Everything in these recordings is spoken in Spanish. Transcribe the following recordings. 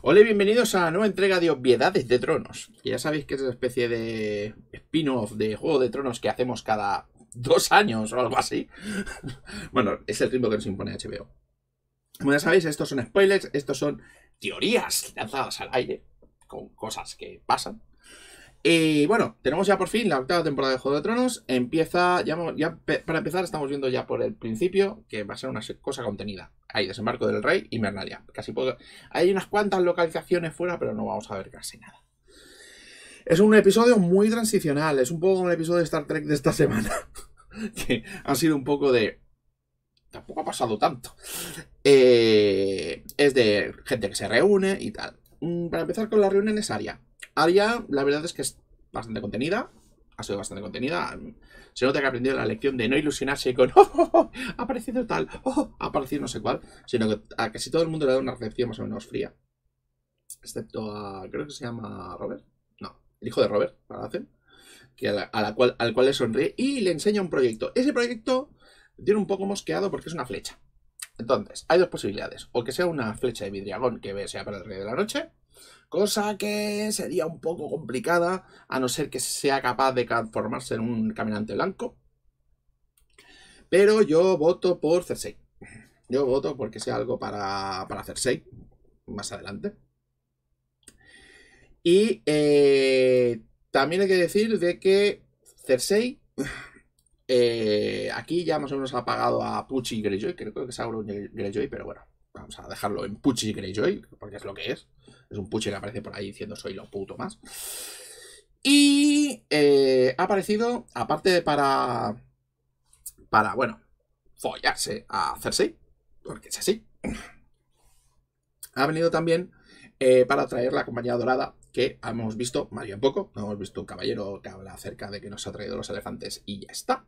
Hola y bienvenidos a la nueva entrega de Obviedades de Tronos. ya sabéis que es una especie de spin-off de Juego de Tronos que hacemos cada dos años o algo así. bueno, es el ritmo que nos impone HBO. Como ya sabéis, estos son spoilers, estos son teorías lanzadas al aire con cosas que pasan. Y bueno, tenemos ya por fin la octava temporada de Juego de Tronos. Empieza, ya, ya para empezar, estamos viendo ya por el principio que va a ser una cosa contenida. Hay Desembarco del Rey y Mernalia, Casi Hay unas cuantas localizaciones fuera, pero no vamos a ver casi nada. Es un episodio muy transicional. Es un poco como el episodio de Star Trek de esta semana. que ha sido un poco de... Tampoco ha pasado tanto. Eh, es de gente que se reúne y tal. Mm, para empezar con la reunión es Aria. Aria, la verdad es que es bastante contenida ha sido bastante contenida. Se nota que ha aprendido la lección de no ilusionarse con oh, oh, oh, ha parecido tal, oh, oh ha parecido no sé cuál, sino que a casi todo el mundo le da una recepción más o menos fría. Excepto a, creo que se llama Robert, no, el hijo de Robert, para hacer que a la, cual, al cual le sonríe y le enseña un proyecto. Ese proyecto tiene un poco mosqueado porque es una flecha. Entonces, hay dos posibilidades. O que sea una flecha de vidriagón que sea para el rey de la noche, Cosa que sería un poco complicada, a no ser que sea capaz de transformarse en un caminante blanco. Pero yo voto por Cersei. Yo voto porque sea algo para, para Cersei más adelante. Y eh, también hay que decir de que Cersei eh, aquí ya más o menos ha pagado a Pucci y Greyjoy, creo, que es un Greyjoy, pero bueno vamos a dejarlo en Pucci Greyjoy, porque es lo que es. Es un Pucci que aparece por ahí diciendo soy lo puto más. Y eh, ha aparecido, aparte para, para, bueno, follarse a hacerse porque es así. Ha venido también eh, para traer la compañía dorada que hemos visto más un poco. hemos visto un caballero que habla acerca de que nos ha traído los elefantes y ya está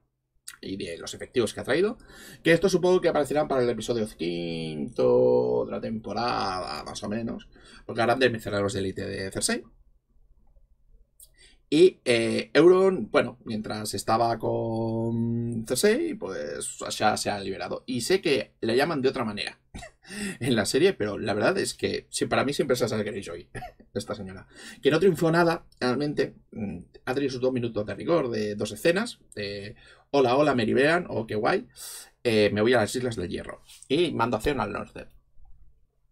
y de los efectivos que ha traído. Que esto supongo que aparecerán para el episodio quinto de la temporada, más o menos. Porque harán de a de élite de Cersei. Y eh, Euron, bueno, mientras estaba con Cersei, pues ya se ha liberado. Y sé que le llaman de otra manera en la serie, pero la verdad es que para mí siempre es salido hoy. esta señora. Que no triunfó nada, realmente. Mm, ha tenido sus dos minutos de rigor, de dos escenas. hola, hola, Meribean, o oh, qué guay. Eh, me voy a las Islas del Hierro. Y mando acción al norte.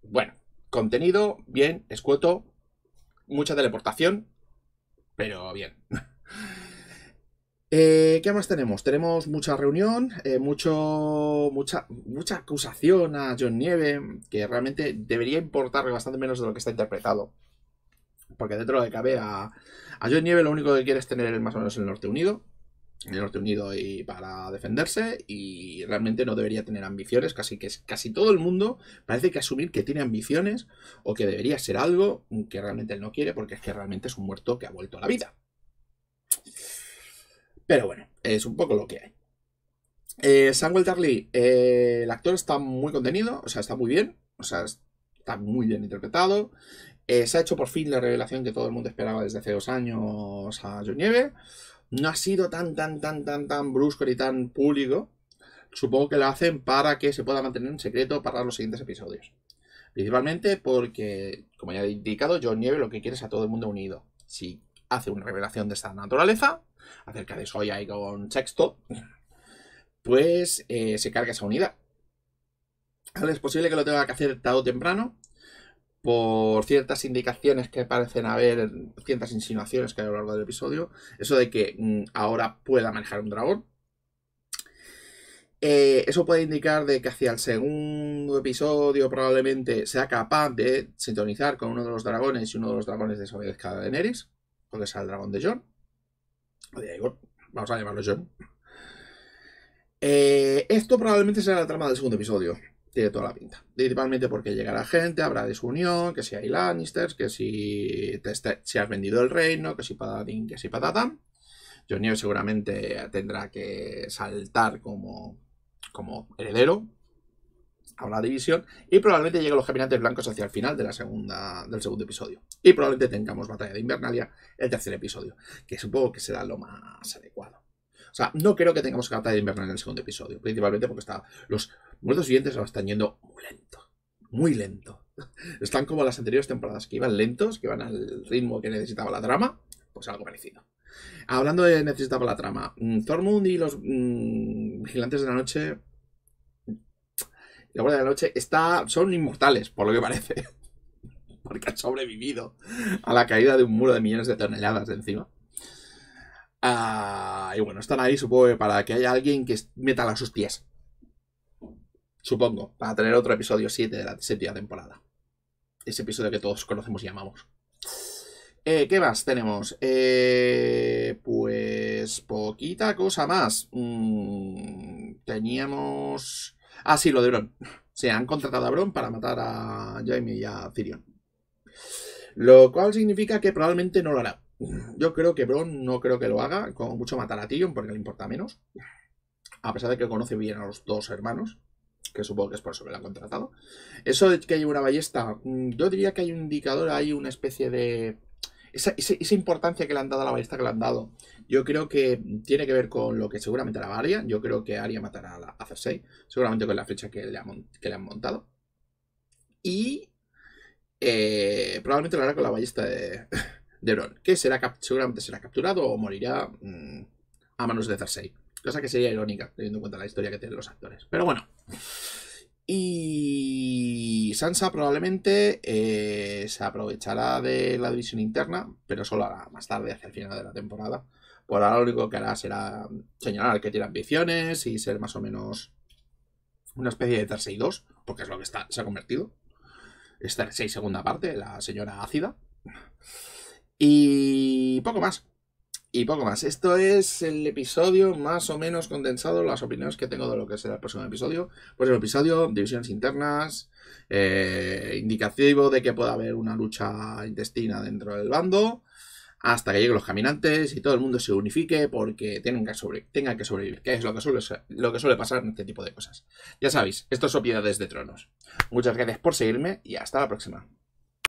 Bueno, contenido, bien, escueto, mucha teleportación, pero bien. Eh, ¿Qué más tenemos? Tenemos mucha reunión, eh, mucho, mucha, mucha acusación a John Nieve, que realmente debería importarle bastante menos de lo que está interpretado. Porque dentro de lo que cabe a, a John Nieve lo único que quiere es tener más o menos el norte unido en el norte unido y para defenderse y realmente no debería tener ambiciones, casi que casi todo el mundo parece que asumir que tiene ambiciones o que debería ser algo que realmente él no quiere porque es que realmente es un muerto que ha vuelto a la vida. Pero bueno, es un poco lo que hay. Eh, Samuel Darley. Eh, el actor está muy contenido, o sea, está muy bien, o sea, está muy bien interpretado. Eh, se ha hecho por fin la revelación que todo el mundo esperaba desde hace dos años a John Nieve no ha sido tan, tan, tan, tan, tan brusco ni tan público. Supongo que lo hacen para que se pueda mantener en secreto para los siguientes episodios. Principalmente porque, como ya he indicado, John Nieve lo que quiere es a todo el mundo unido. Si hace una revelación de esta naturaleza, acerca de Soya y con Sexto, pues eh, se carga esa unidad. es posible que lo tenga que hacer tarde o temprano, por ciertas indicaciones que parecen haber, ciertas insinuaciones que hay a lo largo del episodio, eso de que mm, ahora pueda manejar un dragón. Eh, eso puede indicar de que hacia el segundo episodio probablemente sea capaz de sintonizar con uno de los dragones y uno de los dragones escala de Neris. porque sea el dragón de John. O de Igor, vamos a llamarlo John. Eh, esto probablemente será la trama del segundo episodio de toda la pinta. Principalmente porque llegará gente, habrá desunión, que si hay Lannisters, que si, te has vendido el reino, que si patadín, que si patatán. Johnny seguramente tendrá que saltar como, como heredero a una división y probablemente lleguen los caminantes blancos hacia el final de la segunda, del segundo episodio. Y probablemente tengamos batalla de Invernalia el tercer episodio, que supongo que será lo más adecuado. O sea, no creo que tengamos batalla de Invernalia en el segundo episodio, principalmente porque está los, los siguientes están yendo muy lento. Muy lento. Están como las anteriores temporadas, que iban lentos, que van al ritmo que necesitaba la trama. Pues algo parecido. Hablando de necesitaba la trama, mm, Thormund y los mm, vigilantes de la noche. La Guardia de la Noche está, son inmortales, por lo que parece. Porque han sobrevivido a la caída de un muro de millones de toneladas encima. Ah, y bueno, están ahí, supongo, para que haya alguien que meta sus pies Supongo, para tener otro episodio 7 de la séptima temporada. Ese episodio que todos conocemos y amamos. Eh, ¿Qué más tenemos? Eh, pues poquita cosa más. Mm, teníamos... Ah, sí, lo de Bron. Se han contratado a Bron para matar a Jaime y a Tyrion. Lo cual significa que probablemente no lo hará. Yo creo que Bron no creo que lo haga. Como mucho matar a Tyrion porque le importa menos. A pesar de que conoce bien a los dos hermanos que supongo que es por eso que la han contratado. Eso de que hay una ballesta, mm, yo diría que hay un indicador, hay una especie de... Esa, importancia que le han dado a la ballesta que le han dado, yo creo que tiene que ver con lo que seguramente hará Aria. Yo creo que Aria matará a, la, Cersei, seguramente con la flecha que le, han montado. Y eh, probablemente lo hará con la ballesta de, de Bron, que será seguramente será capturado o morirá mm, a manos de Cersei. Cosa que sería irónica, teniendo en cuenta la historia que tienen los actores. Pero bueno. Y Sansa probablemente eh, se aprovechará de la división interna, pero solo hará más tarde, hacia el final de la temporada. Por ahora lo único que hará será señalar que tiene ambiciones y ser más o menos una especie de y 2, porque es lo que está, se ha convertido. Es Cersei segunda parte, la señora ácida. Y poco más. Y poco más. Esto es el episodio más o menos condensado, las opiniones que tengo de lo que será el próximo episodio. Pues el episodio, divisiones internas, eh, indicativo de que pueda haber una lucha intestina dentro del bando, hasta que lleguen los caminantes y todo el mundo se unifique porque tenga que tengan que sobrevivir, que es lo que, suele, lo que suele pasar en este tipo de cosas. Ya sabéis, esto es Opiedades de Tronos. Muchas gracias por seguirme y hasta la próxima.